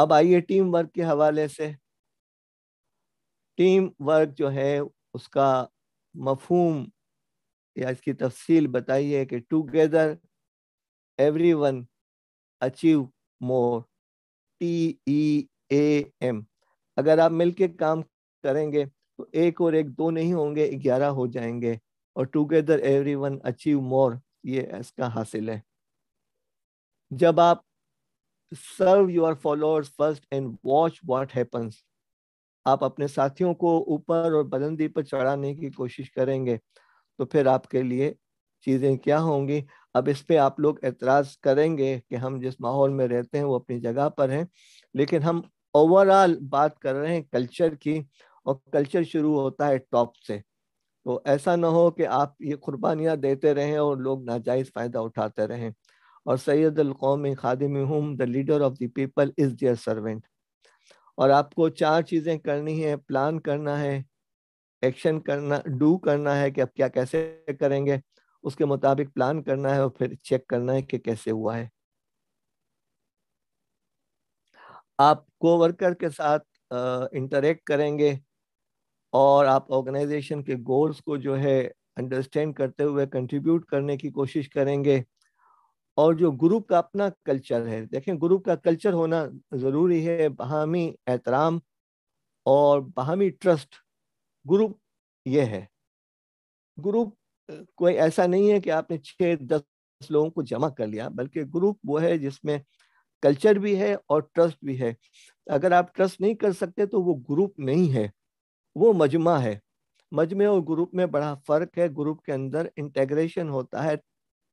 अब आइए team work के हवाले से टीम वर्क जो है उसका मफहूम या इसकी तफसील बताइए कि together one achieve more T E A M अगर आप मिलके काम करेंगे तो एक और एक दो नहीं होंगे ग्यारह हो जाएंगे और टुगेदर वन अचीव मोर ये इसका हासिल है जब आप serve your followers first and watch what happens आप अपने साथियों को ऊपर और बुलंदी पर चढ़ाने की कोशिश करेंगे तो फिर आपके लिए चीज़ें क्या होंगी अब इस पे आप लोग एतराज़ करेंगे कि हम जिस माहौल में रहते हैं वो अपनी जगह पर हैं लेकिन हम ओवरऑल बात कर रहे हैं कल्चर की और कल्चर शुरू होता है टॉप से तो ऐसा ना हो कि आप ये कुर्बानियाँ देते रहें और लोग नाजायज़ फ़ायदा उठाते रहें और सैद अलकौम खादिम हम the leader of the people is their servant और आपको चार चीज़ें करनी है प्लान करना है एक्शन करना डू करना है कि आप क्या कैसे करेंगे उसके मुताबिक प्लान करना है और फिर चेक करना है कि कैसे हुआ है आप कोवर्कर के साथ इंटरेक्ट करेंगे और आप ऑर्गेनाइजेशन के गोल्स को जो है अंडरस्टैंड करते हुए कंट्रीब्यूट करने की कोशिश करेंगे और जो ग्रुप का अपना कल्चर है देखें ग्रुप का कल्चर होना ज़रूरी है बहामी एहतराम और बहामी ट्रस्ट ग्रुप ये है ग्रुप कोई ऐसा नहीं है कि आपने छः दस लोगों को जमा कर लिया बल्कि ग्रुप वो है जिसमें कल्चर भी है और ट्रस्ट भी है अगर आप ट्रस्ट नहीं कर सकते तो वो ग्रुप नहीं है वो मजमा है मजमे और ग्रुप में बड़ा फ़र्क है ग्रुप के अंदर इंटेग्रेशन होता है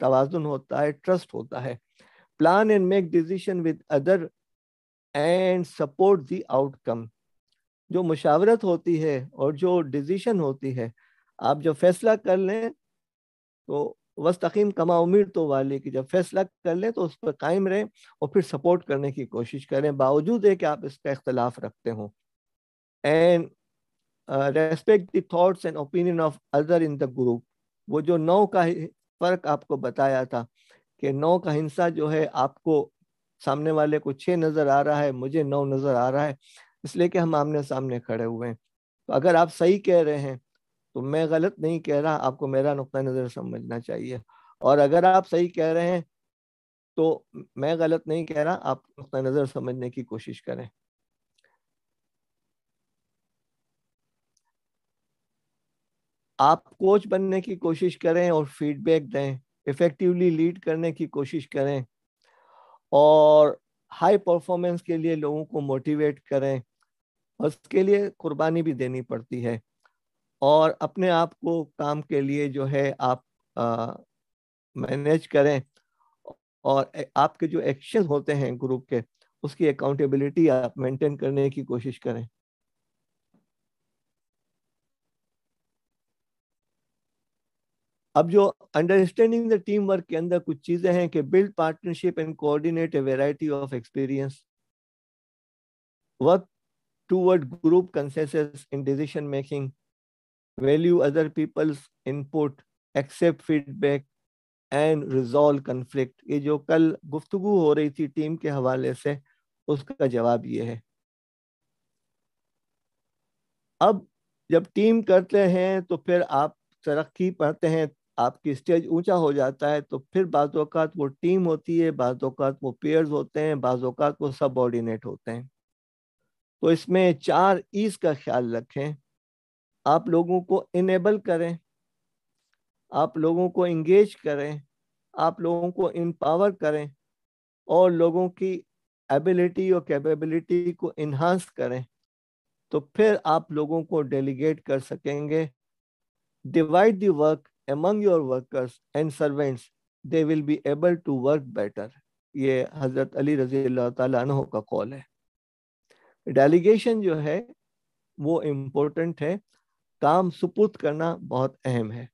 तोज़ुन होता है ट्रस्ट होता है plan and make decision with other and support the outcome जो मुशावरत होती है और जो डिसीजन होती है आप जब फैसला कर लें तो वस्तकीम कमा उम्मीद तो वाले की जब फैसला कर लें तो उस पर कायम रहें और फिर सपोर्ट करने की कोशिश करें बावजूद है कि आप इसका इख्तलाफ रखते हों and respect thoughts and opinion of other in the group वो जो नौ का फर्क आपको बताया था कि नौ का हिंसा जो है आपको सामने वाले को छह नज़र आ रहा है मुझे नौ नज़र आ रहा है इसलिए कि हम आमने सामने खड़े हुए हैं तो अगर आप सही कह रहे हैं तो मैं गलत नहीं कह रहा आपको मेरा नुक़ नज़र समझना चाहिए और अगर आप सही कह रहे हैं तो मैं गलत नहीं कह रहा आप नुक़ नज़र समझने की कोशिश करें आप कोच बनने की कोशिश करें और फीडबैक दें इफेक्टिवली लीड करने की कोशिश करें और हाई परफॉर्मेंस के लिए लोगों को मोटिवेट करें और उसके लिए कुर्बानी भी देनी पड़ती है और अपने आप को काम के लिए जो है आप मैनेज करें और आपके जो एक्शन होते हैं ग्रुप के उसकी अकाउंटेबिलिटी आप मेंटेन करने की कोशिश करें अब जो अंडरस्टैंडिंग द टीम वर्क के अंदर कुछ चीजें हैं कि build partnership and coordinate a variety of experience work toward group consensus in decision making value other people's input accept feedback and resolve conflict ये जो कल गुफ्तगु हो रही थी टीम के हवाले से उसका जवाब ये है अब जब टीम करते हैं तो फिर आप तरक्की पढ़ते हैं आपकी स्टेज ऊंचा हो जाता है तो फिर बाज़ात वो टीम होती है बाज़ात वो पेयर्स होते हैं बाज़ात वो सब ऑर्डिनेट होते हैं तो इसमें चार ईज का ख्याल रखें आप लोगों को इनेबल करें आप लोगों को इंगेज करें आप लोगों को इम्पावर करें और लोगों की एबिलिटी और कैपेबिलिटी को इन्हांस करें तो फिर आप लोगों को डेलीगेट कर सकेंगे divide the work among your workers and servants, they will be able to work better. ye hazrat ali razi Allah taala anhu ka कॉल hai delegation jo hai wo important hai kaam सुपुर्द karna bahut aham hai